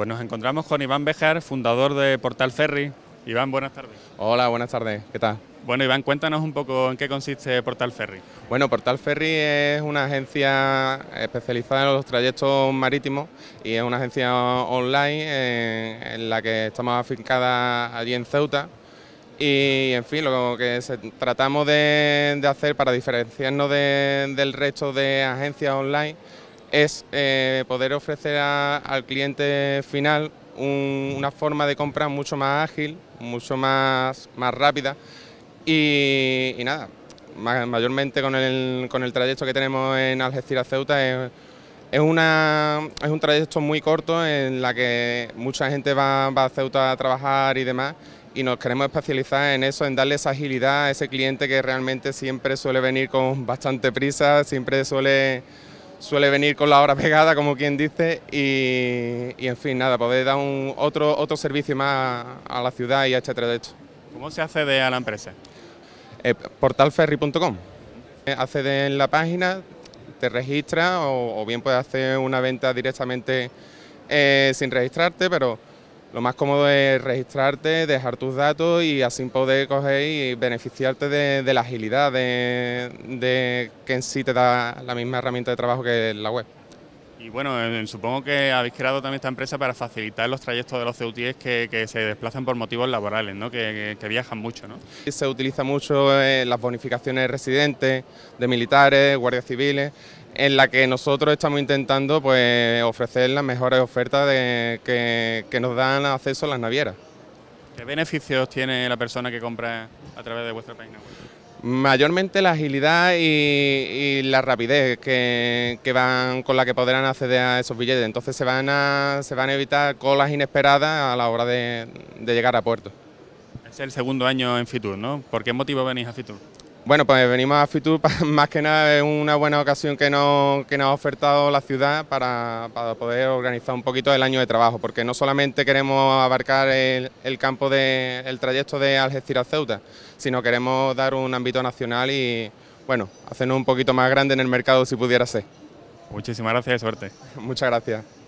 Pues nos encontramos con Iván Bejar, fundador de Portal Ferry. Iván, buenas tardes. Hola, buenas tardes. ¿Qué tal? Bueno, Iván, cuéntanos un poco en qué consiste Portal Ferry. Bueno, Portal Ferry es una agencia especializada en los trayectos marítimos y es una agencia online en, la que estamos afincada allí en Ceuta. Y en fin, lo que tratamos de, hacer para diferenciarnos del resto de agencias online es eh, poder ofrecer al cliente final una forma de compra mucho más ágil, mucho más, más rápida y, nada, mayormente con el, con el trayecto que tenemos en Algeciras-Ceuta es, es un trayecto muy corto en la que mucha gente va, va a Ceuta a trabajar y demás y nos queremos especializar en eso, en darle esa agilidad a ese cliente que realmente siempre suele venir con bastante prisa, siempre suele suele venir con la hora pegada, como quien dice, y, en fin, nada, poder dar un, otro, otro servicio más a la ciudad y a h de hecho. ¿Cómo se accede a la empresa? Eh, portalferry.com. Eh, accede en la página, te registras o, bien puedes hacer una venta directamente eh, sin registrarte, pero lo más cómodo es registrarte, dejar tus datos y así poder coger y beneficiarte de, la agilidad de, de que en sí te da la misma herramienta de trabajo que la web. Y bueno, supongo que habéis creado también esta empresa para facilitar los trayectos de los ceutíes que, que se desplazan por motivos laborales, que, viajan mucho. ¿no? Se utiliza mucho eh, las bonificaciones residentes, de militares, guardias civiles, en la que nosotros estamos intentando pues, ofrecer las mejores ofertas que, que nos dan acceso a las navieras. ¿Qué beneficios tiene la persona que compra a través de vuestra página Mayormente la agilidad y, la rapidez que, van con la que podrán acceder a esos billetes. Entonces se van a, se van a evitar colas inesperadas a la hora de, de llegar a puerto. Es el segundo año en Fitur, ¿no? ¿Por qué motivo venís a Fitur? Bueno, pues venimos a Fitur, más que nada es una buena ocasión que nos, nos ha ofertado la ciudad para, poder organizar un poquito el año de trabajo, porque no solamente queremos abarcar el, campo del trayecto de Algeciras-Ceuta, sino queremos dar un ámbito nacional y, bueno, hacernos un poquito más grande en el mercado si pudiera ser. Muchísimas gracias y suerte. Muchas gracias.